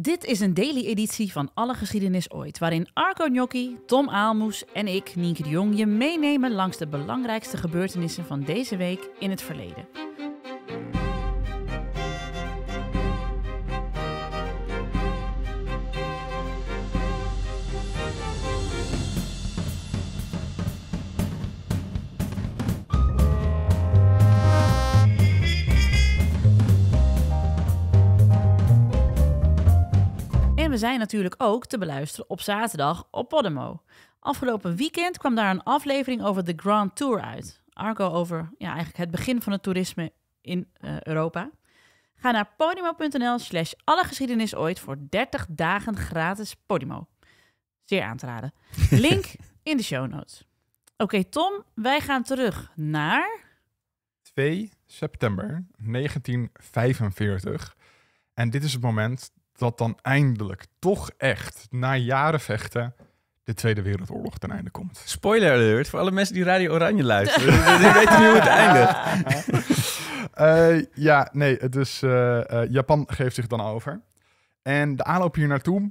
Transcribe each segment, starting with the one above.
Dit is een daily-editie van Alle Geschiedenis Ooit, waarin Arco Gnocchi, Tom Aalmoes en ik, Nienke de Jong, je meenemen langs de belangrijkste gebeurtenissen van deze week in het verleden. we zijn natuurlijk ook te beluisteren op zaterdag op Podimo. Afgelopen weekend kwam daar een aflevering over de Grand Tour uit. Argo over ja, eigenlijk het begin van het toerisme in eh, Europa. Ga naar podimo.nl slash allegeschiedenis ooit voor 30 dagen gratis Podimo. Zeer aan te raden. Link in de show notes. Oké Tom, wij gaan terug naar... 2 september 1945. En dit is het moment dat dan eindelijk toch echt na jaren vechten de Tweede Wereldoorlog ten einde komt. Spoiler alert voor alle mensen die Radio Oranje luisteren. die weten nu hoe het eindigt. Eh, ja, nee, dus Japan geeft zich dan over. En de aanloop hier naartoe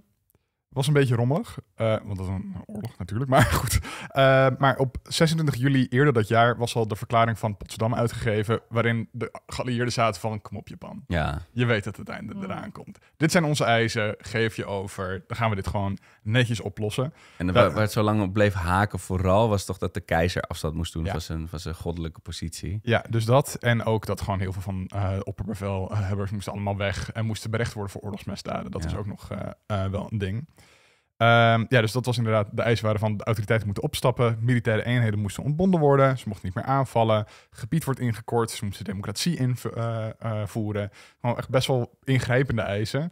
was een beetje rommelig, eh, want dat is een oorlog natuurlijk, maar goed. Eh, maar op 26 juli eerder dat jaar was al de verklaring van Potsdam uitgegeven, waarin de geallieerden zaten van, kom op Japan, ja. je weet dat het einde eraan komt. Dit zijn onze eisen, geef je over, dan gaan we dit gewoon netjes oplossen. En eh, waar, het zo lang op bleef haken vooral, was toch dat de keizer afstand moest doen van, zijn, van zijn goddelijke positie. Ja, dus dat en ook dat gewoon heel veel van uh, opperbevelhebbers moesten allemaal weg en moesten berecht worden voor oorlogsmisdaden. Dat is ook nog wel een ding. Ehm, ja, dus dat was inderdaad de eis waarvan de autoriteiten moeten opstappen. Militaire eenheden moesten ontbonden worden. Ze mochten niet meer aanvallen. Gebied wordt ingekort. Ze moesten democratie invoeren. Eh, eh, Gewoon echt best wel ingrijpende eisen.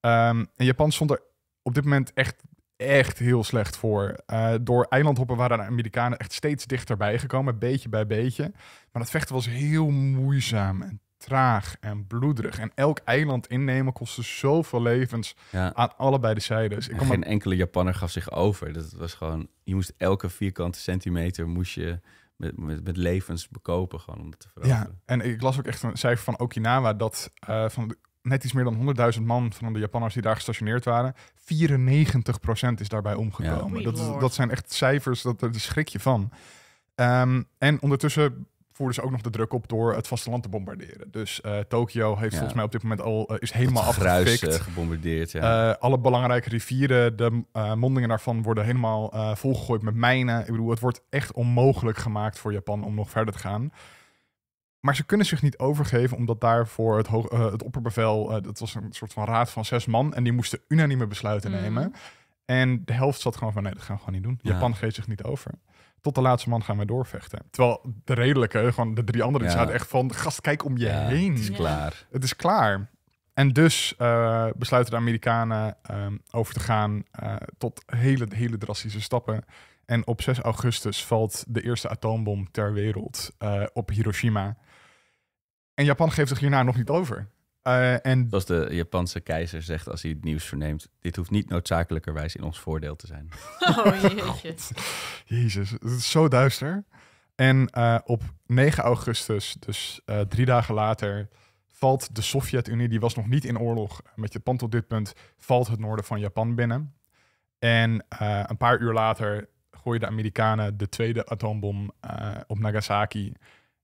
Ehm, en Japan stond er op dit moment echt, echt heel slecht voor. Eh, door eilandhoppen waren de Amerikanen echt steeds dichterbij gekomen. Beetje bij beetje. Maar dat vechten was heel moeizaam traag en bloederig. En elk eiland innemen kostte zoveel levens aan allebei de zijden. Dus ik kom geen enkele Japanner gaf zich over. Dat was gewoon, je moest elke vierkante centimeter moest je met, met, levens bekopen gewoon om te veranderen. Ja, en ik las ook echt een cijfer van Okinawa dat eh, van net iets meer dan 100.000 man van de Japanners die daar gestationeerd waren, 94% is daarbij omgekomen. Dat, dat, zijn echt cijfers, dat, dat schrik je van. Ehm, en ondertussen voerden ze ook nog de druk op door het vasteland te bombarderen. Dus uh, Tokio heeft volgens mij op dit moment al eh, is helemaal afgefikt. Eh, gebombardeerd. alle belangrijke rivieren, de mondingen daarvan worden helemaal volgegooid met mijnen. Ik bedoel, het wordt echt onmogelijk gemaakt voor Japan om nog verder te gaan. Maar ze kunnen zich niet overgeven, omdat daarvoor het, hoog, het opperbevel, dat was een soort van raad van zes man, en die moesten unanieme besluiten mhm. nemen. En de helft zat gewoon van nee, dat gaan we gewoon niet doen. Japan geeft zich niet over tot de laatste man gaan wij doorvechten. Terwijl de redelijke, gewoon de drie anderen, die zaten echt van, gast, kijk om je heen. Het is klaar. Het is klaar. En dus eh, besluiten de Amerikanen ehm, over te gaan eh, tot hele, hele drastische stappen. En op 6 augustus valt de eerste atoombom ter wereld eh, op Hiroshima. En Japan geeft zich hierna nog niet over. Uh, en... Zoals de Japanse keizer zegt als hij het nieuws verneemt. Dit hoeft niet noodzakelijkerwijs in ons voordeel te zijn. Oh jeetje. Jezus, het is zo duister. En eh, op 9 augustus, dus eh, drie dagen later, valt de Sovjet-Unie, die was nog niet in oorlog met Japan tot dit punt, valt het noorden van Japan binnen. En een paar uur later gooien de Amerikanen de tweede atoombom op Nagasaki.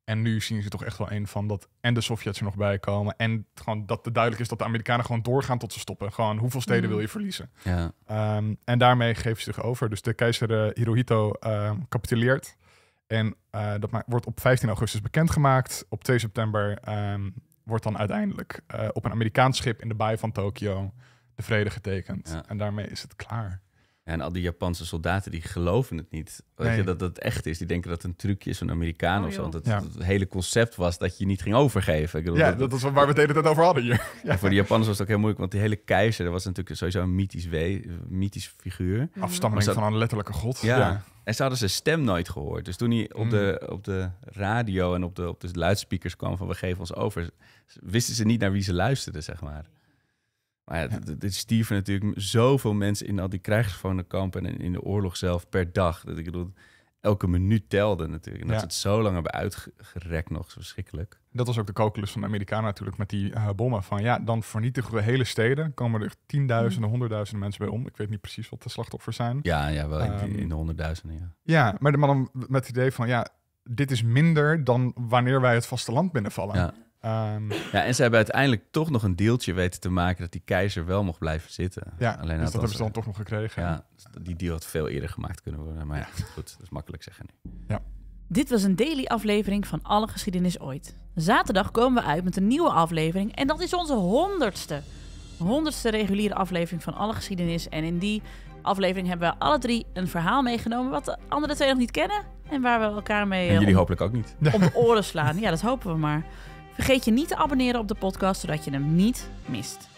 En nu zien ze toch echt wel een van dat en de Sovjets er nog bij komen. En gewoon dat het duidelijk is dat de Amerikanen gewoon doorgaan tot ze stoppen. Gewoon hoeveel steden mhm. wil je verliezen? Ja. Ehm, en daarmee geven ze zich over. Dus de keizer eh, Hirohito ehm, capituleert. En eh, dat wordt op 15 augustus bekendgemaakt. Op 2 september ehm, wordt dan uiteindelijk eh, op een Amerikaans schip in de baai van Tokio de vrede getekend. En daarmee is het klaar. En al die Japanse soldaten die geloven het niet. Weet je, dat dat echt is. Die denken dat het een trucje is van Amerikaan oh, of zo. Want het, hele concept was dat je niet ging overgeven. ja, dat, dat, is waar we het over hadden hier. voor de Japanners was het ook heel moeilijk. Want die hele keizer dat was natuurlijk sowieso een mythisch, we, mythisch figuur. Mhm. Afstamming van een letterlijke god. Ja. En ze hadden zijn stem nooit gehoord. Dus toen hij op, mm. de, op de radio en op de, op de luidsprekers kwam van we geven ons over... wisten ze niet naar wie ze luisterden, zeg maar. Maar ja, ja. dit stierven natuurlijk zoveel mensen in al die krijgsgevangenenkampen en in de oorlog zelf per dag. Dat ik bedoel, elke minuut telde natuurlijk. dat ja. het zo lang hebben uitgerekt nog, verschrikkelijk. Dat was ook de calculus van de Amerikanen natuurlijk met die eh, bommen. Van ja, dan vernietigen we hele steden. Komen er tienduizenden, mm. honderdduizenden mensen bij om. Ik weet niet precies wat de slachtoffers zijn. Ja, ja wel in, ehm, de honderdduizenden, ja. Ja, maar, de, man met het idee van ja, dit is minder dan wanneer wij het vasteland binnenvallen. Ja. Ehm, ja, en ze hebben uiteindelijk toch nog een deeltje weten te maken dat die keizer wel mocht blijven zitten. Ja, Alleen dus dat hebben ze dan toch nog gekregen. Ja, dus die deal had veel eerder gemaakt kunnen worden. Maar ja, goed, dat is makkelijk zeggen nu. Ja. Dit was een daily aflevering van Alle Geschiedenis Ooit. Zaterdag komen we uit met een nieuwe aflevering en dat is onze honderdste. Honderdste reguliere aflevering van Alle Geschiedenis. En in die aflevering hebben we alle drie een verhaal meegenomen wat de andere twee nog niet kennen. En waar we elkaar mee... Eh, jullie om, hopelijk ook niet. Om de oren slaan. Ja, dat hopen we maar. Vergeet je niet te abonneren op de podcast, zodat je hem niet mist.